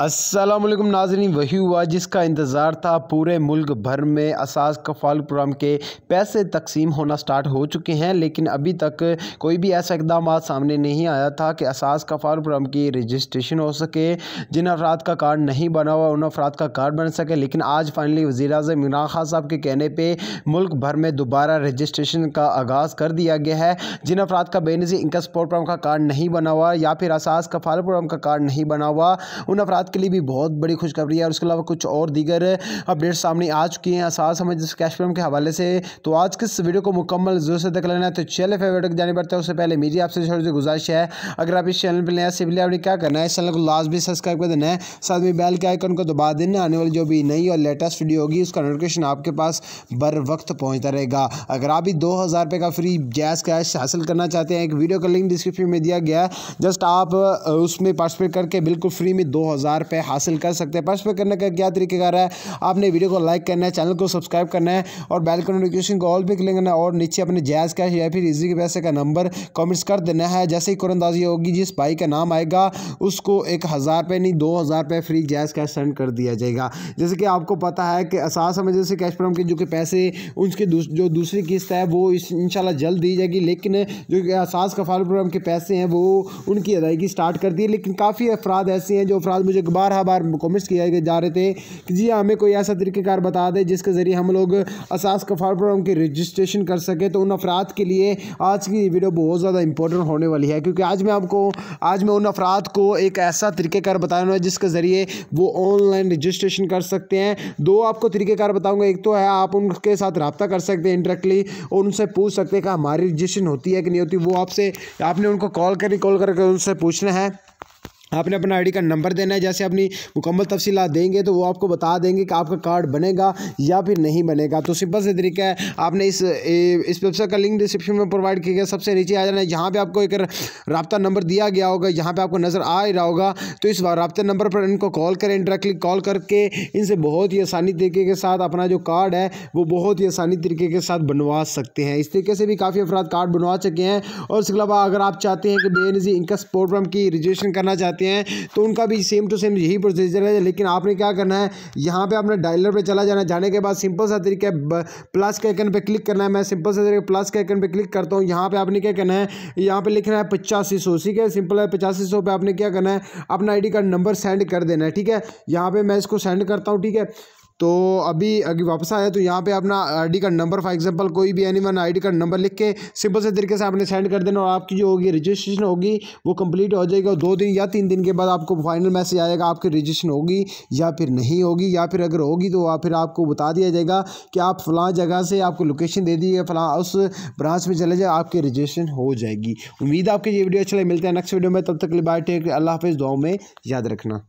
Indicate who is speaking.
Speaker 1: असलम नाजरीन वही हुआ जिसका इंतज़ार था पूरे मुल्क भर में असाज कफाल प्रोग्राम के पैसे तकसीम होना स्टार्ट हो चुके हैं लेकिन अभी तक कोई भी ऐसा इकदाम सामने नहीं आया था कि असाज कफाल प्रोग्राम की रजिस्ट्रेशन हो सके जिन अफराद का कार्ड नहीं बना हुआ उन अफराद का कार्ड बन सके लेकिन आज फाइनली वजी अजम इमरान खान साहब के कहने पर मुल्क भर में दोबारा रजिस्ट्रेशन का आगाज़ कर दिया गया है जिन अफराद का बेनजी इनका स्पोर्ट प्रोग्राम का कार्ड नहीं बना हुआ या फिर असाज कफाल प्रोग्राम का कार्ड नहीं बना हुआ उन अफराद के लिए भी बहुत बड़ी खुशखबरी है और इसके अलावा कुछ और दीगर अपडेट सामने आ चुकी हैं आसार समझ कैश फिल्म के हवाले से तो आज किस वीडियो को मुकम्मल जोर से देख लेना है तो चले फेवरेट को जाने पड़ता तो है उससे पहले मेरी आपसे छोटी सी गुजारिश है अगर आप इस चैनल पर नया सिविल आपने क्या करना है इस चैनल को लास्ट भी सब्सक्राइब कर देना है साथ में बैल के आइकन को दबा देना आने वाली जो भी नई और लेटेस्ट वीडियो होगी उसका नोटिफिकेशन आपके पास बर वक्त पहुँचता रहेगा अगर आप भी दो हज़ार का फ्री गैस कैश हासिल करना चाहते हैं एक वीडियो का लिंक डिस्क्रिप्शन में दिया गया जस्ट आप उसमें पार्टिसिपेट करके बिल्कुल फ्री में दो हज़ार हज़ार पे हासिल कर सकते हैं पार्टिसिपेट करने का क्या तरीकेकार है आपने वीडियो को लाइक करना है चैनल को सब्सक्राइब करना है और बैल का नोटिफिकेशन को ऑल भी क्लिक करना है और नीचे अपने जैज़ कैश या फिर इजी के पैसे का नंबर कॉमेंट्स कर देना है जैसे ही कुरंदाजी होगी जिस भाई का नाम आएगा उसको एक हज़ार रुपये नहीं दो हज़ार रुपये फ्री जैज़ कैश सेंड कर दिया जाएगा जैसे कि आपको पता है कि असास एमरजेंसी कैश प्रम के जो कि पैसे उनके जो दूसरी किस्त है वो इन जल्द दी जाएगी लेकिन जो असास कफाल प्रोग्राम के पैसे हैं वो उनकी अदायगी स्टार्ट कर दी है लेकिन काफ़ी अफराद ऐसे हैं जो अफराद मुझे बारह बार कॉमेंट्स किए जा रहे थे कि जी हाँ, हमें कोई ऐसा तरीक़ेकार बता दे जिसके ज़रिए हम लोग असास कफार प्रोग्राम की रजिस्ट्रेशन कर सकें तो उन अफराद के लिए आज की वीडियो बहुत ज़्यादा इंपॉर्टेंट होने वाली है क्योंकि आज मैं आपको आज मैं उन अफराद को एक ऐसा तरीक़ेकार रहा हूँ जिसके ज़रिए वो ऑनलाइन रजिस्ट्रेशन कर सकते हैं दो आपको तरीक़ेकार बताऊँगा एक तो है आप उनके साथ रबता कर सकते हैं इंडरेक्टली और उनसे पूछ सकते हैं कि हमारी रजिस्ट्रेशन होती है कि नहीं होती वो आपसे आपने उनको कॉल करी कॉल करके उनसे पूछना है आपने अपना आईडी का नंबर देना है जैसे अपनी मुकम्मल तफसीला देंगे तो वो आपको बता देंगे कि आपका कार्ड बनेगा या फिर नहीं बनेगा तो सिंपल से तरीका है आपने इस इस वेबसाइट का लिंक डिस्क्रिप्शन में प्रोवाइड किया गया सबसे नीचे आ जाना है जहाँ पर आपको एक रबता नंबर दिया गया होगा यहाँ पर आपको नज़र आ ही रहा होगा तो इस रबते नंबर पर इनको कॉल करें डायरेक्टली कॉल करके इनसे बहुत ही आसानी तरीके के साथ अपना जो कार्ड है वो बहुत ही आसानी तरीके के साथ बनवा सकते हैं इस तरीके से भी काफ़ी अफराद कार्ड बनवा चुके हैं और इसके अलावा अगर आप चाहते हैं कि बेनजी इनका स्पोर्ट की रजिस्ट्रेशन करना चाहते जाते हैं तो उनका भी सेम टू सेम यही प्रोसीजर है लेकिन आपने क्या करना है यहाँ पर आपने डायलर पर चला जाना जाने के बाद सिंपल सा तरीका प्लस के आइकन पर क्लिक करना है मैं सिंपल सा तरीके प्लस के आइकन पर क्लिक करता हूँ यहाँ पर आपने क्या करना है यहाँ पर लिखना है पचासी सौ ठीक है सिंपल है पचासी सौ पर आपने क्या करना है अपना आई कार्ड नंबर सेंड कर देना है ठीक है यहाँ पर मैं इसको सेंड करता हूँ ठीक है तो अभी अगर वापस आया तो यहाँ पे अपना आईडी का नंबर फॉर एग्जांपल कोई भी वन आई का नंबर लिख के सिंपल से तरीके से आपने सेंड कर देना और आपकी जो होगी रजिस्ट्रेशन होगी वो कंप्लीट हो जाएगी और दो दिन या तीन दिन के बाद आपको फाइनल मैसेज आएगा आपकी रजिस्ट्रेशन होगी या फिर नहीं होगी या फिर अगर होगी तो फिर आपको बता दिया जाएगा कि आप फलां जगह से आपको लोकेशन दे दी है उस ब्रांच में चले जाए आपकी रजिस्ट्रेशन हो जाएगी उम्मीद आपके ये वीडियो अच्छा लगे मिलते हैं नेक्स्ट वीडियो में तब तक के लिए बाय टेक अल्लाह हाफिज़ दुआ में याद रखना